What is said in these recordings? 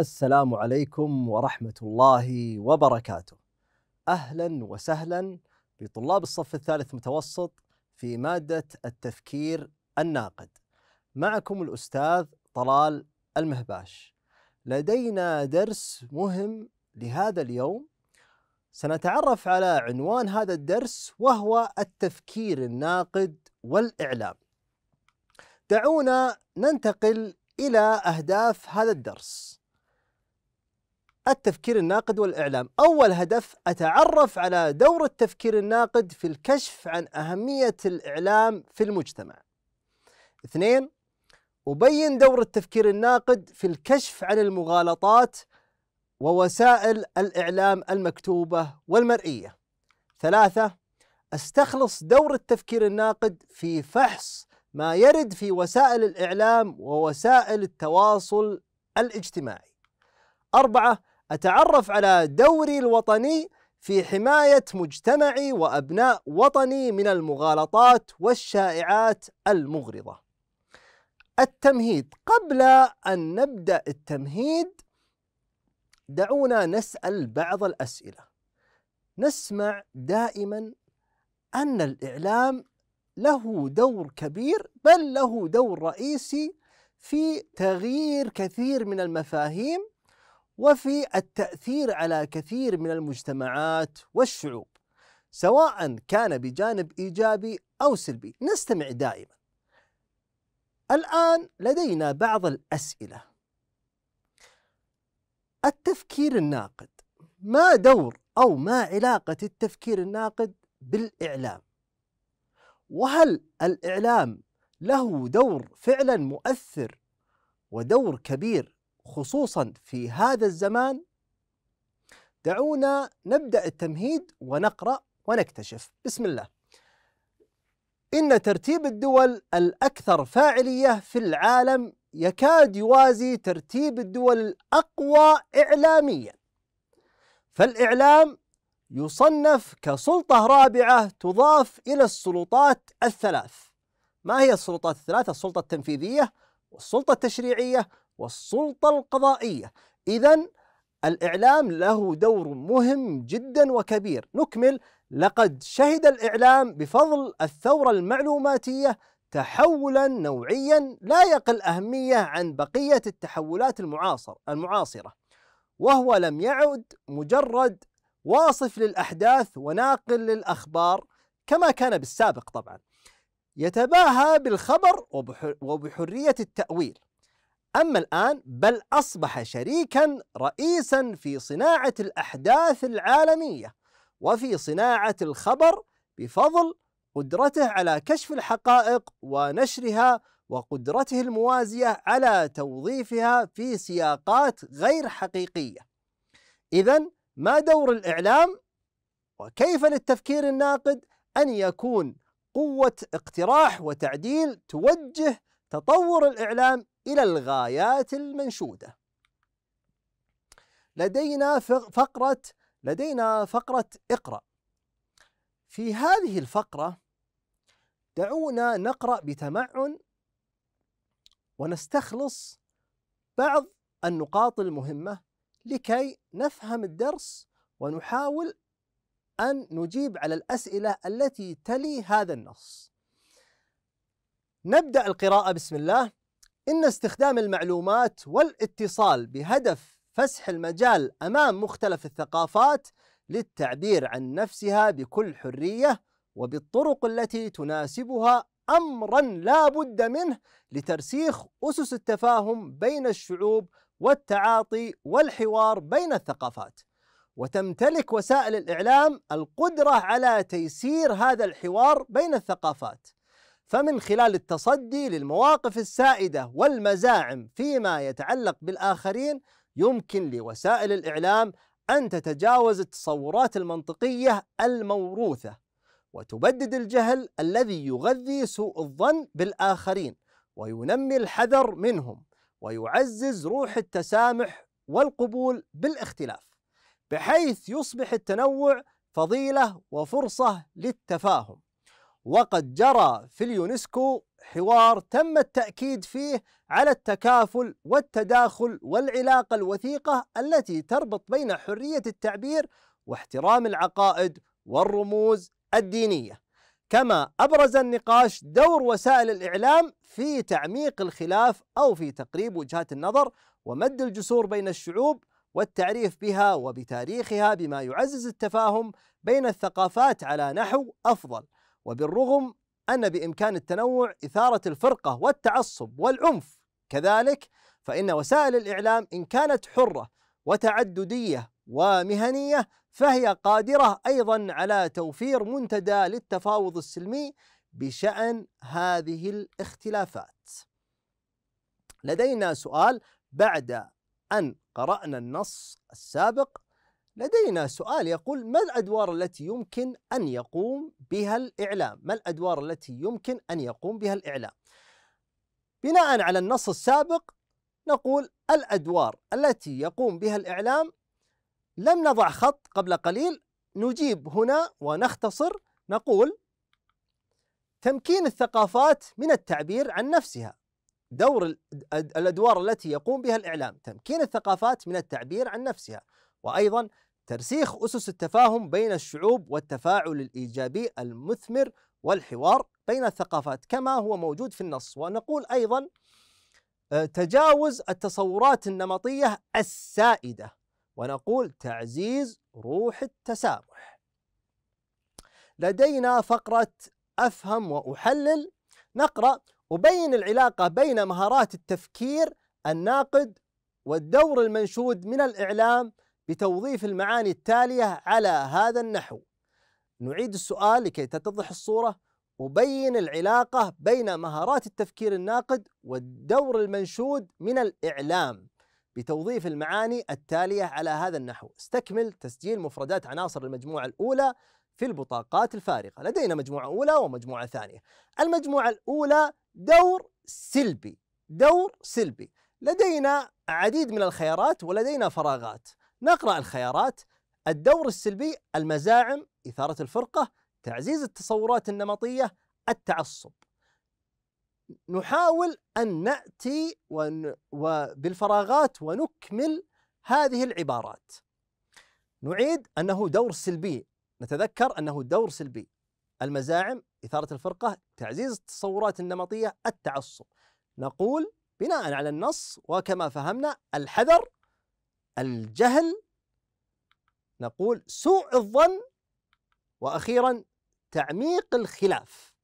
السلام عليكم ورحمة الله وبركاته. أهلا وسهلا بطلاب الصف الثالث متوسط في مادة التفكير الناقد. معكم الأستاذ طلال المهباش. لدينا درس مهم لهذا اليوم سنتعرف على عنوان هذا الدرس وهو التفكير الناقد والإعلام. دعونا ننتقل إلى أهداف هذا الدرس. التفكير الناقد والإعلام أول هدف أتعرف على دور التفكير الناقد في الكشف عن أهمية الإعلام في المجتمع اثنين أبين دور التفكير الناقد في الكشف عن المغالطات ووسائل الإعلام المكتوبة والمرئية ثلاثة استخلص دور التفكير الناقد في فحص ما يرد في وسائل الإعلام ووسائل التواصل الاجتماعي أربعة أتعرف على دوري الوطني في حماية مجتمعي وأبناء وطني من المغالطات والشائعات المغرضة. التمهيد قبل أن نبدأ التمهيد دعونا نسأل بعض الأسئلة. نسمع دائما أن الإعلام له دور كبير بل له دور رئيسي في تغيير كثير من المفاهيم وفي التأثير على كثير من المجتمعات والشعوب سواء كان بجانب إيجابي أو سلبي نستمع دائما الآن لدينا بعض الأسئلة التفكير الناقد ما دور أو ما علاقة التفكير الناقد بالإعلام وهل الإعلام له دور فعلا مؤثر ودور كبير خصوصا في هذا الزمان دعونا نبدأ التمهيد ونقرأ ونكتشف بسم الله إن ترتيب الدول الأكثر فاعلية في العالم يكاد يوازي ترتيب الدول الأقوى إعلاميا فالإعلام يصنف كسلطة رابعة تضاف إلى السلطات الثلاث ما هي السلطات الثلاث؟ السلطة التنفيذية والسلطة التشريعية والسلطة القضائية إذا الإعلام له دور مهم جدا وكبير نكمل لقد شهد الإعلام بفضل الثورة المعلوماتية تحولا نوعيا لا يقل أهمية عن بقية التحولات المعاصر المعاصرة وهو لم يعد مجرد واصف للأحداث وناقل للأخبار كما كان بالسابق طبعا يتباهى بالخبر وبحرية التأويل أما الآن بل أصبح شريكا رئيسا في صناعة الأحداث العالمية وفي صناعة الخبر بفضل قدرته على كشف الحقائق ونشرها وقدرته الموازية على توظيفها في سياقات غير حقيقية. إذا ما دور الإعلام؟ وكيف للتفكير الناقد أن يكون قوة اقتراح وتعديل توجه تطور الإعلام إلى الغايات المنشودة. لدينا فقرة لدينا فقرة اقرأ. في هذه الفقرة دعونا نقرأ بتمعن ونستخلص بعض النقاط المهمة لكي نفهم الدرس ونحاول أن نجيب على الأسئلة التي تلي هذا النص نبدأ القراءة بسم الله إن استخدام المعلومات والاتصال بهدف فسح المجال أمام مختلف الثقافات للتعبير عن نفسها بكل حرية وبالطرق التي تناسبها أمرا لا بد منه لترسيخ أسس التفاهم بين الشعوب والتعاطي والحوار بين الثقافات وتمتلك وسائل الاعلام القدره على تيسير هذا الحوار بين الثقافات فمن خلال التصدي للمواقف السائده والمزاعم فيما يتعلق بالاخرين يمكن لوسائل الاعلام ان تتجاوز التصورات المنطقيه الموروثه وتبدد الجهل الذي يغذي سوء الظن بالاخرين وينمي الحذر منهم ويعزز روح التسامح والقبول بالاختلاف بحيث يصبح التنوع فضيلة وفرصة للتفاهم وقد جرى في اليونسكو حوار تم التأكيد فيه على التكافل والتداخل والعلاقة الوثيقة التي تربط بين حرية التعبير واحترام العقائد والرموز الدينية كما أبرز النقاش دور وسائل الإعلام في تعميق الخلاف أو في تقريب وجهات النظر ومد الجسور بين الشعوب والتعريف بها وبتاريخها بما يعزز التفاهم بين الثقافات على نحو افضل وبالرغم ان بامكان التنوع اثاره الفرقه والتعصب والعنف كذلك فان وسائل الاعلام ان كانت حره وتعدديه ومهنيه فهي قادره ايضا على توفير منتدى للتفاوض السلمي بشان هذه الاختلافات. لدينا سؤال بعد أن قرأنا النص السابق لدينا سؤال يقول ما الأدوار التي يمكن أن يقوم بها الإعلام؟ ما الأدوار التي يمكن أن يقوم بها الإعلام؟ بناء على النص السابق نقول الأدوار التي يقوم بها الإعلام لم نضع خط قبل قليل نجيب هنا ونختصر نقول تمكين الثقافات من التعبير عن نفسها دور الادوار التي يقوم بها الاعلام تمكين الثقافات من التعبير عن نفسها وايضا ترسيخ اسس التفاهم بين الشعوب والتفاعل الايجابي المثمر والحوار بين الثقافات كما هو موجود في النص ونقول ايضا آه، تجاوز التصورات النمطيه السائده ونقول تعزيز روح التسامح. لدينا فقره افهم واحلل نقرا أبين العلاقة بين مهارات التفكير الناقد والدور المنشود من الإعلام بتوظيف المعاني التالية على هذا النحو نعيد السؤال لكي تتضح الصورة أبين العلاقة بين مهارات التفكير الناقد والدور المنشود من الإعلام بتوظيف المعاني التالية على هذا النحو استكمل تسجيل مفردات عناصر المجموعة الأولى في البطاقات الفارغة لدينا مجموعة أولى ومجموعة ثانية المجموعة الأولى دور سلبي دور سلبي لدينا عديد من الخيارات ولدينا فراغات نقرأ الخيارات الدور السلبي المزاعم إثارة الفرقة تعزيز التصورات النمطية التعصب نحاول أن نأتي ون... وبالفراغات ونكمل هذه العبارات نعيد أنه دور سلبي نتذكر أنه دور سلبي المزاعم إثارة الفرقة تعزيز التصورات النمطية التعصب نقول بناء على النص وكما فهمنا الحذر الجهل نقول سوء الظن واخيرا تعميق الخلاف.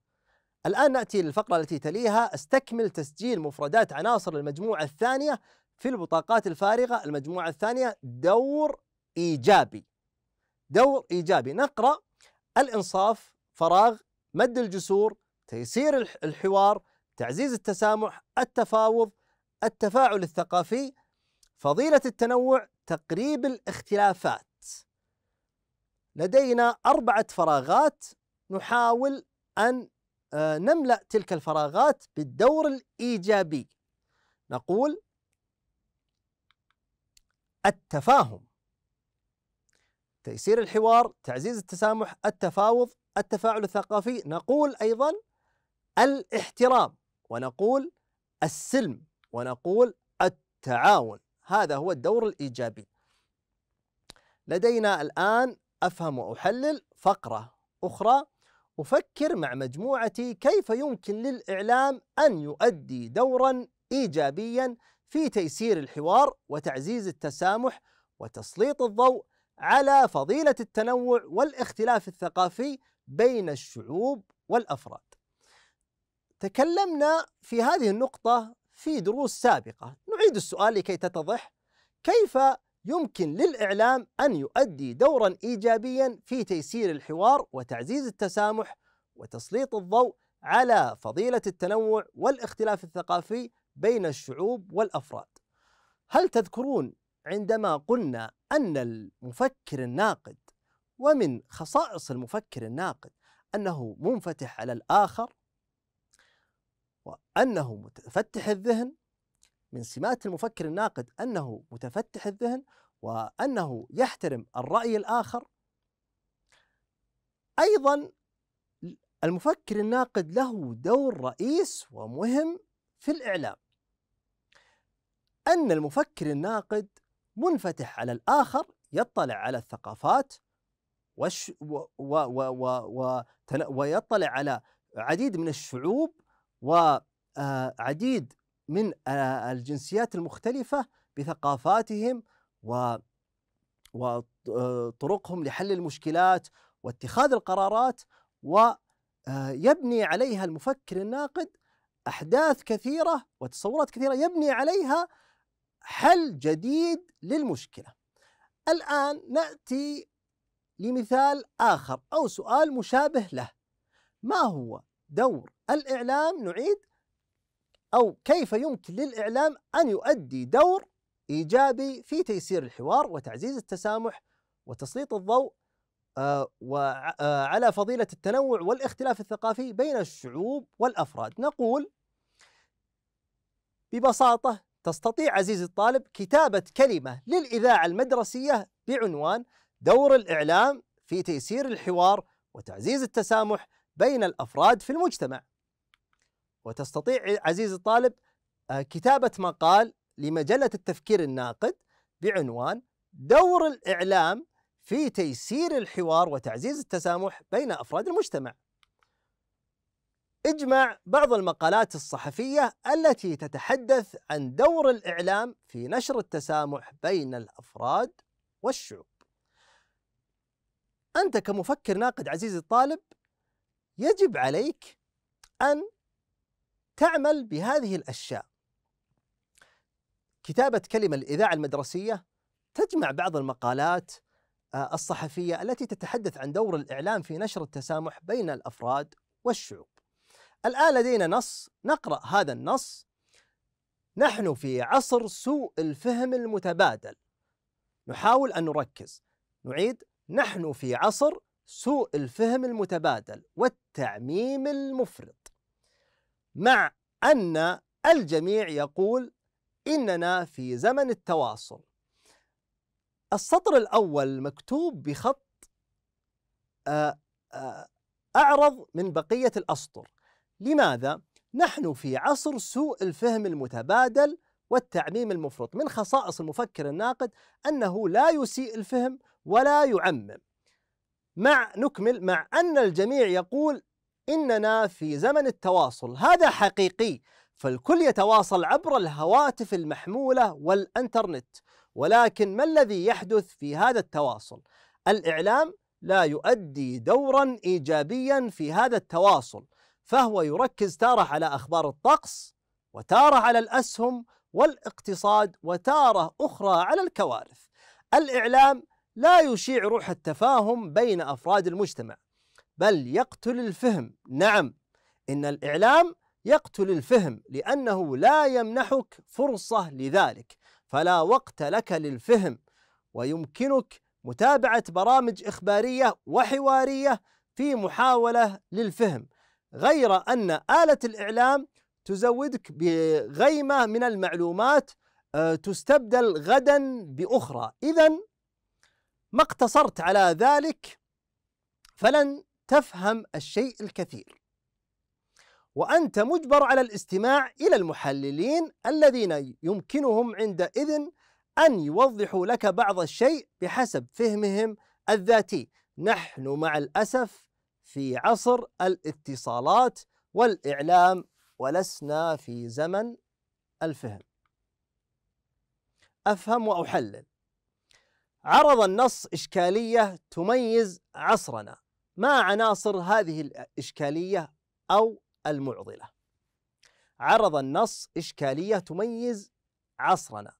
الان ناتي للفقره التي تليها استكمل تسجيل مفردات عناصر المجموعه الثانيه في البطاقات الفارغه المجموعه الثانيه دور ايجابي. دور إيجابي نقرأ الإنصاف فراغ مد الجسور تيسير الحوار تعزيز التسامح التفاوض التفاعل الثقافي فضيلة التنوع تقريب الاختلافات لدينا أربعة فراغات نحاول أن آه، نملأ تلك الفراغات بالدور الإيجابي نقول التفاهم تيسير الحوار تعزيز التسامح التفاوض التفاعل الثقافي نقول أيضا الاحترام ونقول السلم ونقول التعاون هذا هو الدور الإيجابي لدينا الآن أفهم وأحلل فقرة أخرى أفكر مع مجموعتي كيف يمكن للإعلام أن يؤدي دورا إيجابيا في تيسير الحوار وتعزيز التسامح وتسليط الضوء على فضيلة التنوع والاختلاف الثقافي بين الشعوب والأفراد. تكلمنا في هذه النقطة في دروس سابقة، نعيد السؤال لكي تتضح كيف يمكن للإعلام أن يؤدي دورا إيجابيا في تيسير الحوار وتعزيز التسامح وتسليط الضوء على فضيلة التنوع والاختلاف الثقافي بين الشعوب والأفراد. هل تذكرون عندما قلنا أن المفكر الناقد ومن خصائص المفكر الناقد أنه منفتح على الآخر وأنه متفتح الذهن من سمات المفكر الناقد أنه متفتح الذهن وأنه يحترم الرأي الآخر أيضا المفكر الناقد له دور رئيس ومهم في الإعلام أن المفكر الناقد منفتح على الآخر يطلع على الثقافات وش و و و و و ويطلع على عديد من الشعوب وعديد آه، من آه، الجنسيات المختلفة بثقافاتهم و وطرقهم آه، لحل المشكلات واتخاذ القرارات ويبني عليها المفكر الناقد أحداث كثيرة وتصورات كثيرة يبني عليها حل جديد للمشكله. الان ناتي لمثال اخر او سؤال مشابه له. ما هو دور الاعلام نعيد او كيف يمكن للاعلام ان يؤدي دور ايجابي في تيسير الحوار وتعزيز التسامح وتسليط الضوء آه، آه، على فضيلة التنوع والاختلاف الثقافي بين الشعوب والأفراد نقول ببساطة تستطيع عزيزي الطالب كتابة كلمة للإذاعة المدرسية بعنوان دور الإعلام في تيسير الحوار وتعزيز التسامح بين الأفراد في المجتمع وتستطيع عزيزي الطالب آه، كتابة مقال لمجلة التفكير الناقد بعنوان دور الإعلام في تيسير الحوار وتعزيز التسامح بين أفراد المجتمع اجمع بعض المقالات الصحفية التي تتحدث عن دور الإعلام في نشر التسامح بين الأفراد والشعوب. أنت كمفكر ناقد عزيزي الطالب يجب عليك أن تعمل بهذه الأشياء. كتابة كلمة الإذاعة المدرسية تجمع بعض المقالات آه، الصحفية التي تتحدث عن دور الإعلام في نشر التسامح بين الأفراد والشعوب. الآن لدينا نص نقرأ هذا النص نحن في عصر سوء الفهم المتبادل نحاول أن نركز نعيد نحن في عصر سوء الفهم المتبادل والتعميم المفرط مع أن الجميع يقول إننا في زمن التواصل السطر الأول مكتوب بخط آه، آه، أعرض من بقية الأسطر لماذا؟ نحن في عصر سوء الفهم المتبادل والتعميم المفرط من خصائص المفكر الناقد أنه لا يسيء الفهم ولا يعمم مع نكمل مع أن الجميع يقول إننا في زمن التواصل هذا حقيقي فالكل يتواصل عبر الهواتف المحمولة والأنترنت ولكن ما الذي يحدث في هذا التواصل؟ الإعلام لا يؤدي دورا إيجابيا في هذا التواصل فهو يركز تارة على أخبار الطقس وتارة على الأسهم والاقتصاد وتارة أخرى على الكوارث الإعلام لا يشيع روح التفاهم بين أفراد المجتمع بل يقتل الفهم نعم إن الإعلام يقتل الفهم لأنه لا يمنحك فرصة لذلك فلا وقت لك للفهم ويمكنك متابعة برامج إخبارية وحوارية في محاولة للفهم غير أن آلة الإعلام تزودك بغيمة من المعلومات آه، تستبدل غدا بأخرى إذا ما اقتصرت على ذلك فلن تفهم الشيء الكثير وأنت مجبر على الاستماع إلى المحللين الذين يمكنهم عندئذ أن يوضحوا لك بعض الشيء بحسب فهمهم الذاتي نحن مع الأسف في عصر الاتصالات والإعلام ولسنا في زمن الفهم أفهم وأحلل عرض النص إشكالية تميز عصرنا ما عناصر هذه الإشكالية أو المعضلة عرض النص إشكالية تميز عصرنا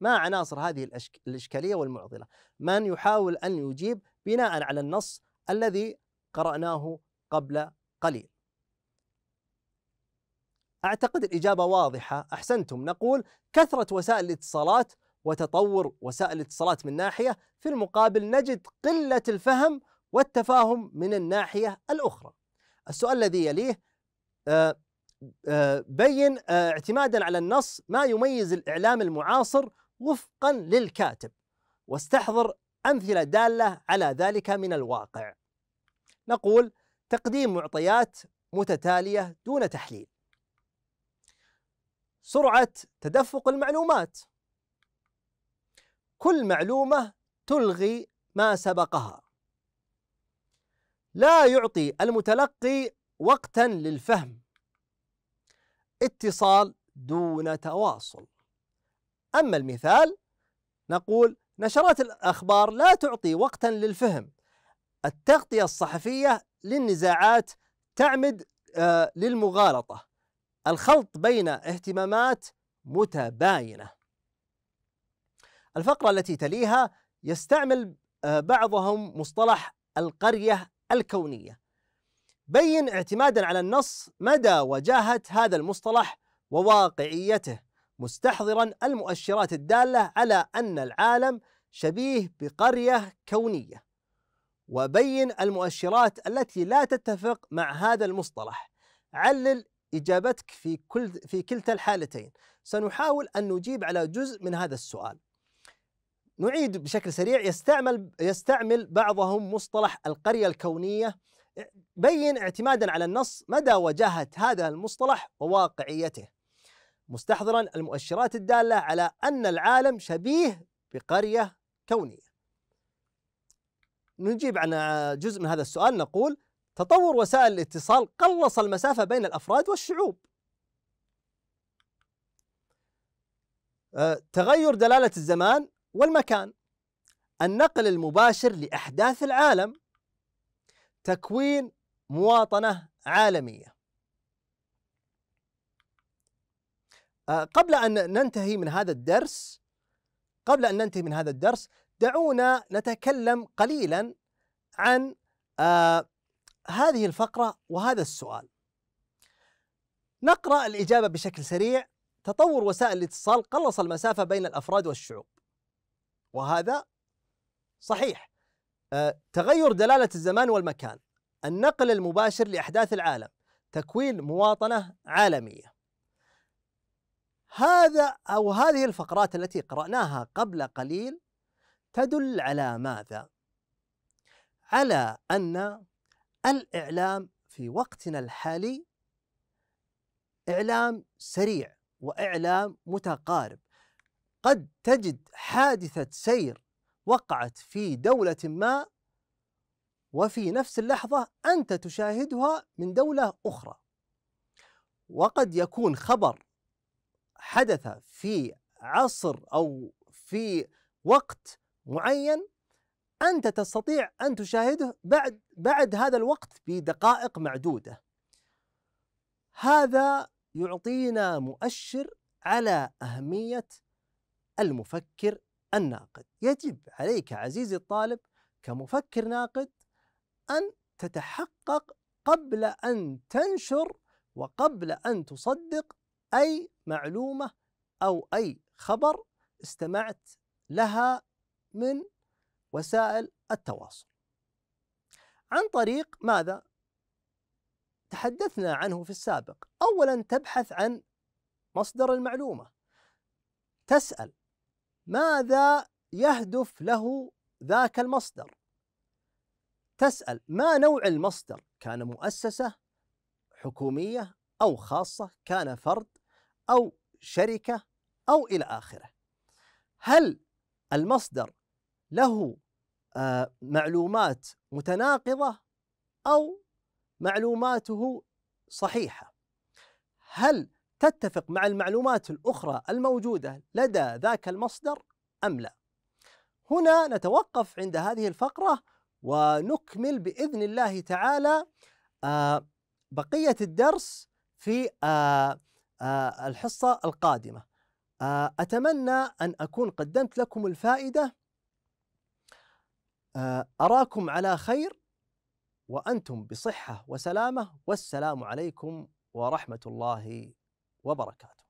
ما عناصر هذه الإشكالية والمعضلة من يحاول أن يجيب بناء على النص الذي قرأناه قبل قليل. أعتقد الإجابة واضحة أحسنتم نقول كثرة وسائل الاتصالات وتطور وسائل الاتصالات من ناحية في المقابل نجد قلة الفهم والتفاهم من الناحية الأخرى السؤال الذي يليه آه، آه، بين آه، اعتمادا على النص ما يميز الإعلام المعاصر وفقا للكاتب واستحضر أمثلة دالة على ذلك من الواقع نقول تقديم معطيات متتالية دون تحليل سرعة تدفق المعلومات كل معلومة تلغي ما سبقها لا يعطي المتلقي وقتا للفهم اتصال دون تواصل أما المثال نقول نشرات الأخبار لا تعطي وقتا للفهم التغطية الصحفية للنزاعات تعمد آه، للمغالطة الخلط بين اهتمامات متباينة الفقرة التي تليها يستعمل آه، بعضهم مصطلح القرية الكونية بين اعتمادا على النص مدى وجاهة هذا المصطلح وواقعيته مستحضرا المؤشرات الدالة على أن العالم شبيه بقرية كونية وبين المؤشرات التي لا تتفق مع هذا المصطلح علل اجابتك في كل في كلتا الحالتين سنحاول ان نجيب على جزء من هذا السؤال نعيد بشكل سريع يستعمل يستعمل بعضهم مصطلح القريه الكونيه بين اعتمادا على النص مدى وجاهه هذا المصطلح وواقعيته مستحضرا المؤشرات الداله على ان العالم شبيه بقريه كونيه نجيب عن جزء من هذا السؤال نقول تطور وسائل الاتصال قلص المسافة بين الأفراد والشعوب آه، تغير دلالة الزمان والمكان النقل المباشر لأحداث العالم تكوين مواطنة عالمية آه، قبل أن ننتهي من هذا الدرس قبل أن ننتهي من هذا الدرس دعونا نتكلم قليلا عن آه هذه الفقرة وهذا السؤال نقرأ الإجابة بشكل سريع تطور وسائل الاتصال قلص المسافة بين الأفراد والشعوب وهذا صحيح آه تغير دلالة الزمان والمكان النقل المباشر لأحداث العالم تكوين مواطنة عالمية هذا أو هذه الفقرات التي قرأناها قبل قليل تدل على ماذا؟ على أن الإعلام في وقتنا الحالي إعلام سريع وإعلام متقارب قد تجد حادثة سير وقعت في دولة ما وفي نفس اللحظة أنت تشاهدها من دولة أخرى وقد يكون خبر حدث في عصر أو في وقت معين انت تستطيع ان تشاهده بعد بعد هذا الوقت بدقائق معدوده. هذا يعطينا مؤشر على اهميه المفكر الناقد. يجب عليك عزيزي الطالب كمفكر ناقد ان تتحقق قبل ان تنشر وقبل ان تصدق اي معلومه او اي خبر استمعت لها من وسائل التواصل عن طريق ماذا؟ تحدثنا عنه في السابق أولا تبحث عن مصدر المعلومة تسأل ماذا يهدف له ذاك المصدر تسأل ما نوع المصدر كان مؤسسة حكومية أو خاصة كان فرد أو شركة أو إلى آخره هل المصدر له آه، معلومات متناقضة أو معلوماته صحيحة هل تتفق مع المعلومات الأخرى الموجودة لدى ذاك المصدر أم لا هنا نتوقف عند هذه الفقرة ونكمل بإذن الله تعالى آه، بقية الدرس في آه، الحصة القادمة أتمنى أن أكون قدمت لكم الفائدة آه، أراكم على خير وأنتم بصحة وسلامة والسلام عليكم ورحمة الله وبركاته